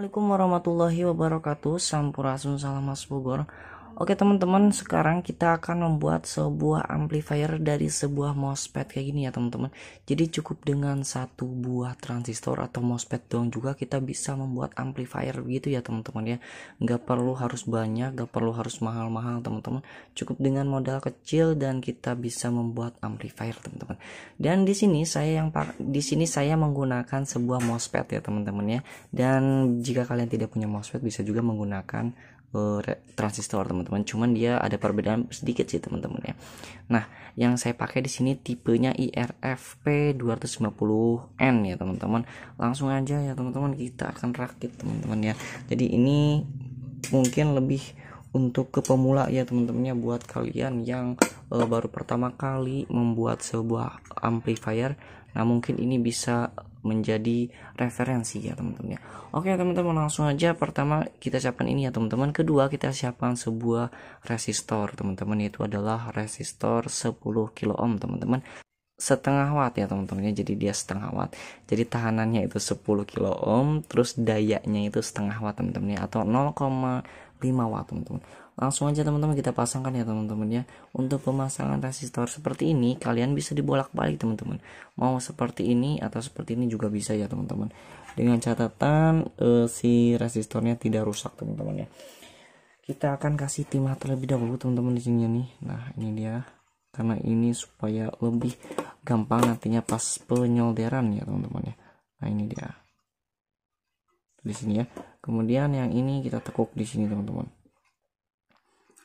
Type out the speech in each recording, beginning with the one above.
Assalamualaikum warahmatullahi wabarakatuh Sampurasun salam mas Bogor Oke teman-teman, sekarang kita akan membuat sebuah amplifier dari sebuah MOSFET kayak gini ya teman-teman. Jadi cukup dengan satu buah transistor atau MOSFET doang juga kita bisa membuat amplifier gitu ya teman-teman ya. Nggak perlu harus banyak, nggak perlu harus mahal-mahal teman-teman. Cukup dengan modal kecil dan kita bisa membuat amplifier teman-teman. Dan di sini saya yang di sini saya menggunakan sebuah MOSFET ya teman-teman ya. Dan jika kalian tidak punya MOSFET bisa juga menggunakan uh, transistor teman-teman cuman dia ada perbedaan sedikit sih teman-teman ya nah yang saya pakai di sini tipenya IRFP 250N ya teman-teman langsung aja ya teman-teman kita akan rakit teman-teman ya jadi ini mungkin lebih untuk ke pemula ya teman-temannya buat kalian yang uh, baru pertama kali membuat sebuah amplifier Nah mungkin ini bisa menjadi referensi ya teman-teman ya. Oke teman-teman langsung aja pertama kita siapkan ini ya teman-teman. Kedua kita siapkan sebuah resistor teman-teman Itu adalah resistor 10 kilo ohm teman-teman setengah watt ya teman-teman ya jadi dia setengah watt jadi tahanannya itu 10 kilo ohm terus dayanya itu setengah watt teman-teman ya atau 0,5 watt teman-teman langsung aja teman-teman kita pasangkan ya teman-teman ya untuk pemasangan resistor seperti ini kalian bisa dibolak-balik teman-teman mau seperti ini atau seperti ini juga bisa ya teman-teman dengan catatan uh, si resistornya tidak rusak teman-teman ya kita akan kasih timah terlebih dahulu teman-teman di sini nih nah ini dia karena ini supaya lebih gampang nantinya pas penyolderan ya teman-teman ya nah ini dia di sini ya kemudian yang ini kita tekuk di sini teman-teman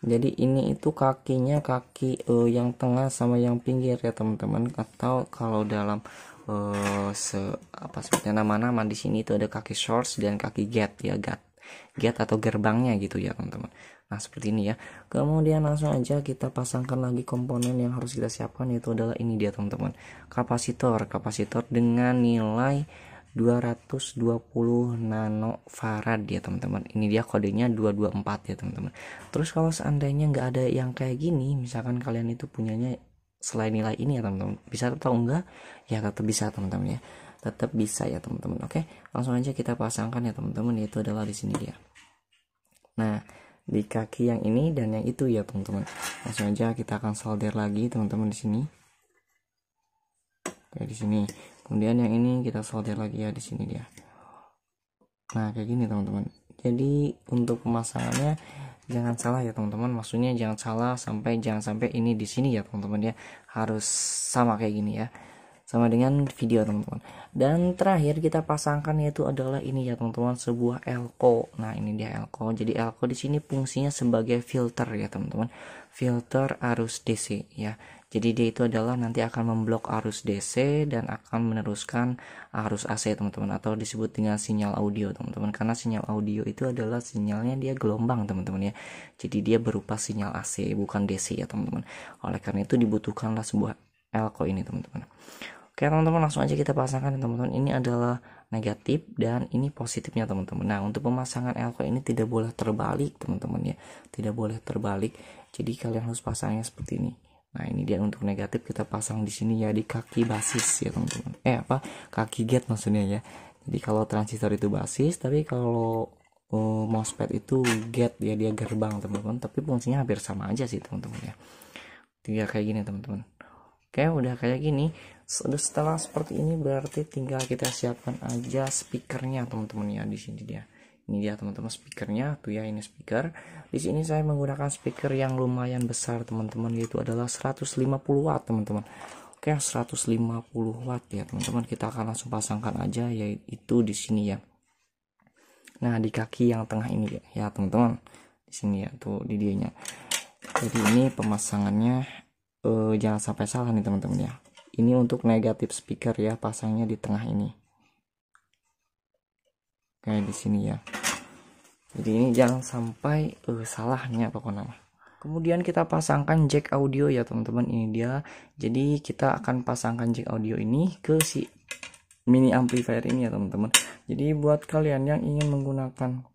jadi ini itu kakinya kaki uh, yang tengah sama yang pinggir ya teman-teman atau kalau dalam uh, se apa sebutnya nama-nama di sini itu ada kaki shorts dan kaki gate ya gate gate atau gerbangnya gitu ya teman-teman Nah seperti ini ya Kemudian langsung aja kita pasangkan lagi komponen yang harus kita siapkan Yaitu adalah ini dia teman-teman Kapasitor Kapasitor dengan nilai 220 nanofarad ya teman-teman ini dia kodenya 224 ya teman-teman terus kalau seandainya nggak ada yang kayak gini misalkan kalian itu punyanya selain nilai ini ya teman-teman bisa atau enggak ya tetap bisa teman-teman ya tetap bisa ya teman-teman oke langsung aja kita pasangkan ya teman-teman Itu adalah di sini dia nah di kaki yang ini dan yang itu ya teman-teman langsung aja kita akan solder lagi teman-teman di sini kayak di sini kemudian yang ini kita solder lagi ya di sini dia nah kayak gini teman-teman jadi untuk pemasangannya jangan salah ya teman-teman maksudnya jangan salah sampai jangan sampai ini di sini ya teman-teman ya harus sama kayak gini ya sama dengan video teman-teman dan terakhir kita pasangkan yaitu adalah ini ya teman-teman sebuah elko nah ini dia elko jadi elko di sini fungsinya sebagai filter ya teman-teman filter arus DC ya jadi dia itu adalah nanti akan memblok arus DC dan akan meneruskan arus AC teman-teman atau disebut dengan sinyal audio teman-teman karena sinyal audio itu adalah sinyalnya dia gelombang teman-teman ya jadi dia berupa sinyal AC bukan DC ya teman-teman oleh karena itu dibutuhkanlah sebuah elko ini teman-teman Oke teman-teman langsung aja kita pasangkan ya, teman-teman ini adalah negatif dan ini positifnya teman-teman. Nah untuk pemasangan elko ini tidak boleh terbalik teman-teman ya, tidak boleh terbalik. Jadi kalian harus pasangnya seperti ini. Nah ini dia untuk negatif kita pasang di sini ya di kaki basis ya teman-teman. Eh apa kaki gate maksudnya ya. Jadi kalau transistor itu basis tapi kalau uh, eh, mousepad itu gate ya dia gerbang teman-teman. Tapi fungsinya hampir sama aja sih teman-teman ya. Tiga kayak gini teman-teman. Oke, udah kayak gini. Setelah seperti ini berarti tinggal kita siapkan aja speakernya teman-teman ya di sini dia. Ini dia teman-teman speakernya, tuh ya ini speaker. Di sini saya menggunakan speaker yang lumayan besar teman-teman yaitu adalah 150 watt teman-teman. Oke, 150 watt ya teman-teman. Kita akan langsung pasangkan aja yaitu di sini ya. Nah, di kaki yang tengah ini ya, teman-teman. di sini ya tuh di dianya. Jadi ini pemasangannya uh, jangan sampai salah nih teman-teman ya ini untuk negatif speaker ya pasangnya di tengah ini kayak di sini ya jadi ini jangan sampai uh, salahnya pokoknya kemudian kita pasangkan jack audio ya teman-teman ini dia jadi kita akan pasangkan jack audio ini ke si mini amplifier ini ya teman-teman jadi buat kalian yang ingin menggunakan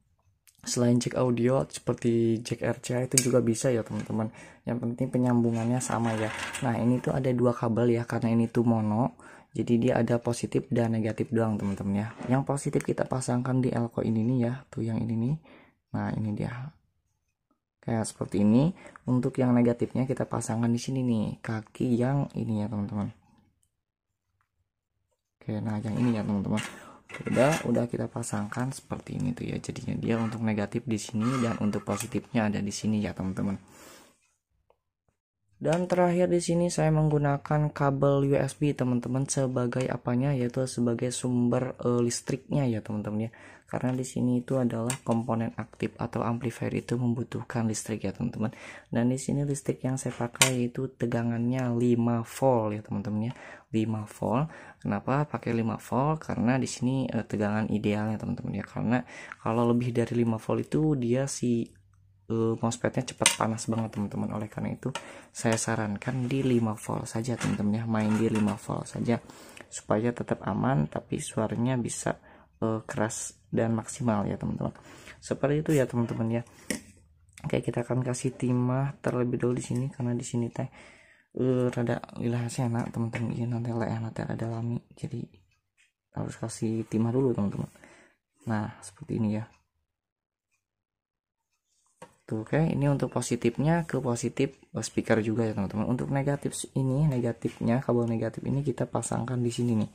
selain jack audio seperti jack RCA itu juga bisa ya teman-teman yang penting penyambungannya sama ya nah ini tuh ada dua kabel ya karena ini tuh mono jadi dia ada positif dan negatif doang teman-teman ya yang positif kita pasangkan di elko ini nih ya tuh yang ini nih nah ini dia kayak seperti ini untuk yang negatifnya kita pasangkan di sini nih kaki yang ini ya teman-teman oke nah yang ini ya teman-teman udah udah kita pasangkan seperti ini tuh ya jadinya dia untuk negatif di sini dan untuk positifnya ada di sini ya teman-teman dan terakhir di sini saya menggunakan kabel USB teman-teman sebagai apanya yaitu sebagai sumber uh, listriknya ya teman-teman ya karena di sini itu adalah komponen aktif atau amplifier itu membutuhkan listrik ya teman-teman dan di sini listrik yang saya pakai itu tegangannya 5 volt ya teman-teman ya 5 volt kenapa pakai 5 volt karena di sini eh, tegangan idealnya teman-teman ya karena kalau lebih dari 5 volt itu dia si eh, mosfetnya cepat panas banget teman-teman oleh karena itu saya sarankan di 5 volt saja teman-teman ya main di 5 volt saja supaya tetap aman tapi suaranya bisa eh, keras dan maksimal ya teman-teman seperti itu ya teman-teman ya oke kita akan kasih timah terlebih dahulu di sini karena di sini teh uh, rada lilah enak teman-teman ini nanti lah nanti ada lami jadi harus kasih timah dulu teman-teman nah seperti ini ya Tuh, oke, ini untuk positifnya ke positif eh, speaker juga ya teman-teman. Untuk negatif ini, negatifnya kabel negatif ini kita pasangkan di sini nih.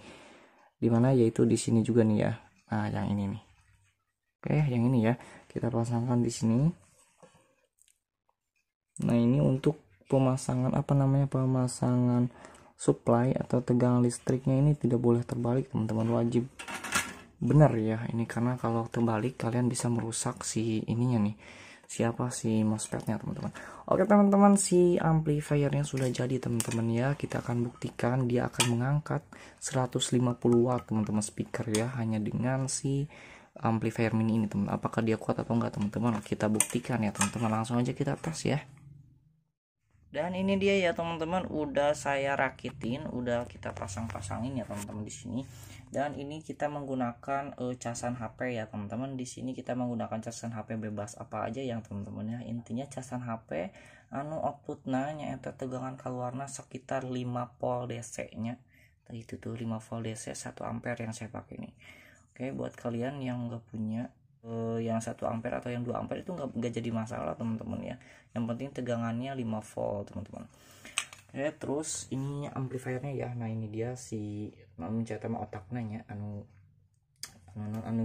Dimana yaitu di sini juga nih ya. Nah, yang ini nih oke yang ini ya kita pasangkan di sini nah ini untuk pemasangan apa namanya pemasangan supply atau tegangan listriknya ini tidak boleh terbalik teman-teman wajib benar ya ini karena kalau terbalik kalian bisa merusak si ininya nih siapa si MOSFETnya teman-teman oke teman-teman si amplifiernya sudah jadi teman-teman ya kita akan buktikan dia akan mengangkat 150 watt teman-teman speaker ya hanya dengan si amplifier mini ini teman apakah dia kuat atau enggak teman-teman kita buktikan ya teman-teman langsung aja kita tes ya dan ini dia ya teman-teman udah saya rakitin udah kita pasang-pasangin ya teman-teman di sini dan ini kita menggunakan uh, casan HP ya teman-teman di sini kita menggunakan casan HP bebas apa aja yang teman-teman ya intinya casan HP anu output nanya itu tegangan keluarnya sekitar 5 volt DC nya itu tuh 5 volt DC 1 ampere yang saya pakai ini Oke, buat kalian yang nggak punya uh, yang satu ampere atau yang 2 ampere itu nggak jadi masalah teman-teman ya. Yang penting tegangannya 5 volt teman-teman. Oke, terus ini amplifiernya ya. Nah ini dia si mencatat cetam otaknya ya anu anu anu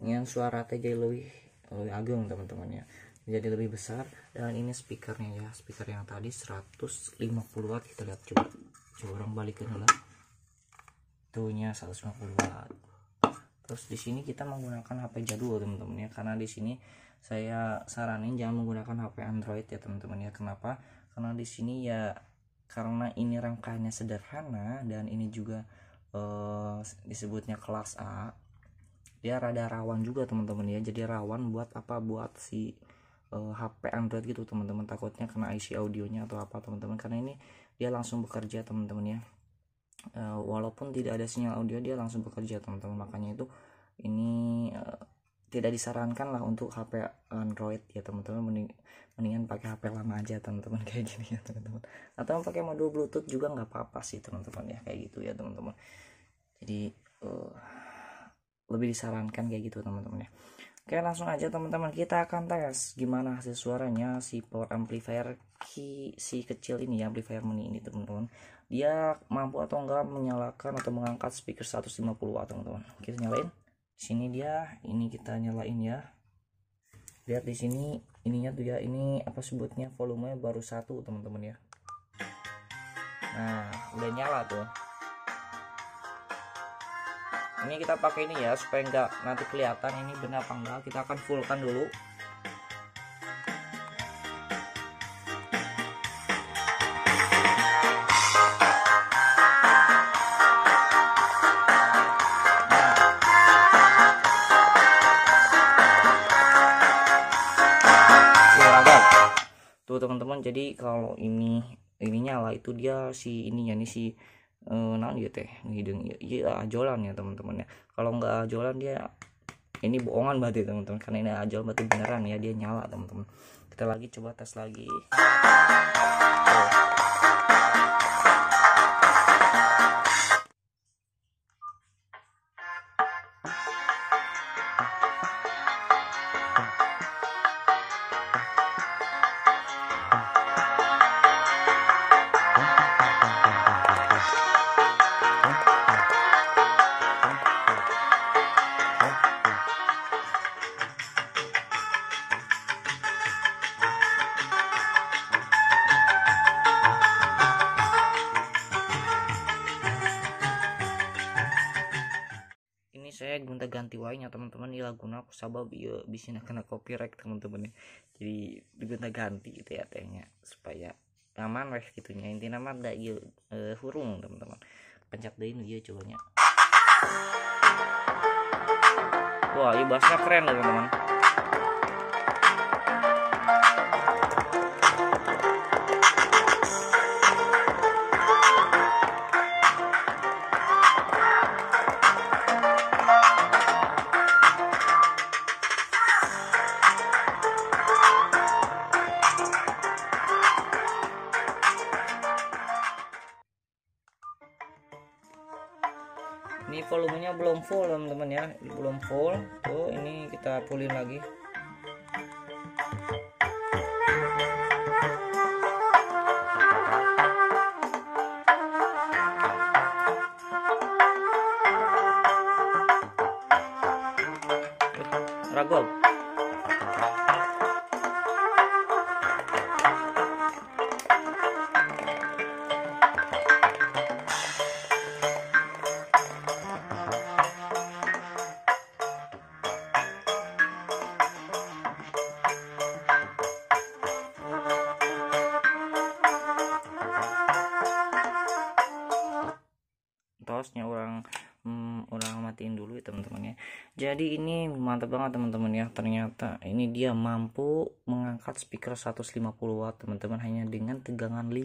nyian suara teh lebih lebih agung teman-teman ya jadi lebih besar dan ini speakernya ya speaker yang tadi 150 watt kita lihat coba coba orang balikin lah tuhnya 150 watt terus di sini kita menggunakan HP jadul teman-teman ya karena di sini saya saranin jangan menggunakan HP Android ya teman-teman ya kenapa karena di sini ya karena ini rangkanya sederhana dan ini juga eh, disebutnya kelas A dia rada rawan juga teman-teman ya jadi rawan buat apa buat si eh, HP Android gitu teman-teman takutnya kena IC audionya atau apa teman-teman karena ini dia langsung bekerja teman-teman ya uh, walaupun tidak ada sinyal audio dia langsung bekerja teman-teman makanya itu ini uh, tidak disarankan lah untuk HP Android ya teman-teman mending, mendingan pakai HP lama aja teman-teman kayak gini ya teman-teman atau pakai modul Bluetooth juga nggak apa-apa sih teman-teman ya kayak gitu ya teman-teman jadi uh, lebih disarankan kayak gitu teman-teman ya Oke langsung aja teman-teman kita akan tes gimana hasil suaranya si power amplifier key, si kecil ini ya amplifier mini ini teman-teman dia mampu atau enggak menyalakan atau mengangkat speaker 150 watt teman-teman kita nyalain sini dia ini kita nyalain ya lihat di sini ininya tuh ya ini apa sebutnya volumenya baru satu teman-teman ya nah udah nyala tuh ini kita pakai ini ya supaya enggak nanti kelihatan ini benar apa enggak kita akan fullkan dulu nah. iya, teman-teman jadi kalau ini ininya lah itu dia si ininya nih si uh, nah ya teh hidung iya, iya ajolan ya teman-teman ya kalau nggak ajolan dia ini bohongan berarti teman-teman karena ini ajolan berarti beneran ya dia nyala teman-teman kita lagi coba tes lagi oh. sabab iya bisa kena copyright teman-teman ya. jadi diguna ganti gitu ya tehnya supaya aman wes gitunya intinya nama ada iya uh, hurung teman-teman pencet deui iya cobanya wah iya bahasnya keren loh teman-teman belum full teman-teman ya belum full tuh ini kita pulin lagi Ragol harusnya orang hmm, orang matiin dulu ya teman-teman ya jadi ini mantap banget teman-teman ya ternyata ini dia mampu mengangkat speaker 150 watt teman-teman hanya dengan tegangan 5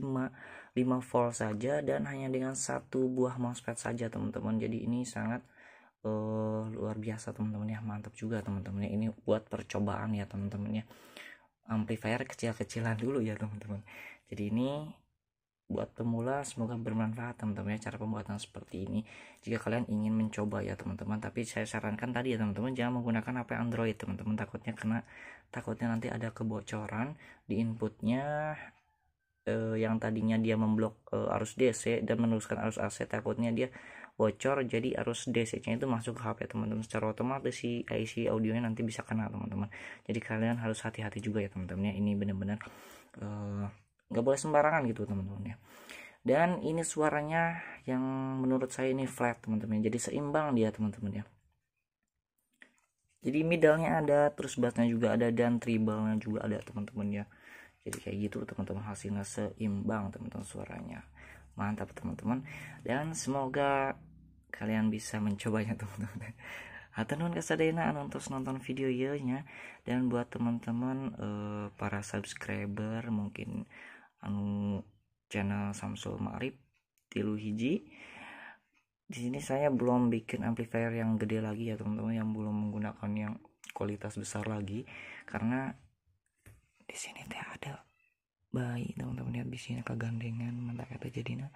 5 volt saja dan hanya dengan satu buah mousepad saja teman-teman jadi ini sangat uh, luar biasa teman-teman ya mantap juga teman-teman ya ini buat percobaan ya teman-teman ya amplifier kecil-kecilan dulu ya teman-teman jadi ini buat pemula semoga bermanfaat teman-teman ya cara pembuatan seperti ini jika kalian ingin mencoba ya teman-teman tapi saya sarankan tadi ya teman-teman jangan menggunakan HP Android teman-teman takutnya kena takutnya nanti ada kebocoran di inputnya eh, yang tadinya dia memblok eh, arus DC dan meneruskan arus AC takutnya dia bocor jadi arus DC-nya itu masuk ke HP teman-teman secara otomatis si IC audionya nanti bisa kena teman-teman jadi kalian harus hati-hati juga ya teman-teman ya ini benar-benar eh, nggak boleh sembarangan gitu teman-teman ya dan ini suaranya yang menurut saya ini flat teman-teman ya. jadi seimbang dia teman-teman ya jadi middlenya ada terus bassnya juga ada dan tribalnya juga ada teman-teman ya jadi kayak gitu teman-teman hasilnya seimbang teman-teman suaranya mantap teman-teman dan semoga kalian bisa mencobanya teman-teman Hatur nuhun kasadena anu nonton video yelnya dan buat teman-teman uh, para subscriber mungkin anu channel Samsul Ma'rif tilu hiji di sini saya belum bikin amplifier yang gede lagi ya teman-teman yang belum menggunakan yang kualitas besar lagi karena di sini teh ada bayi teman-teman lihat di sini kegandengan mantap kata jadinya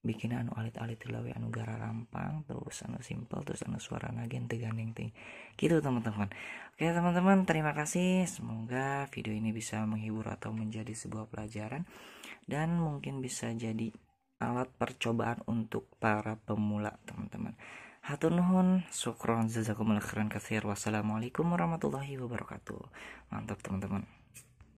bikin anu alit-alit lawe anu gara rampang terus anu simple terus anu suara nagen neng ting gitu teman-teman oke teman-teman terima kasih semoga video ini bisa menghibur atau menjadi sebuah pelajaran dan mungkin bisa jadi alat percobaan untuk para pemula teman-teman Hatur nuhun, syukron jazakumullah khairan Wassalamualaikum warahmatullahi wabarakatuh. Mantap teman-teman.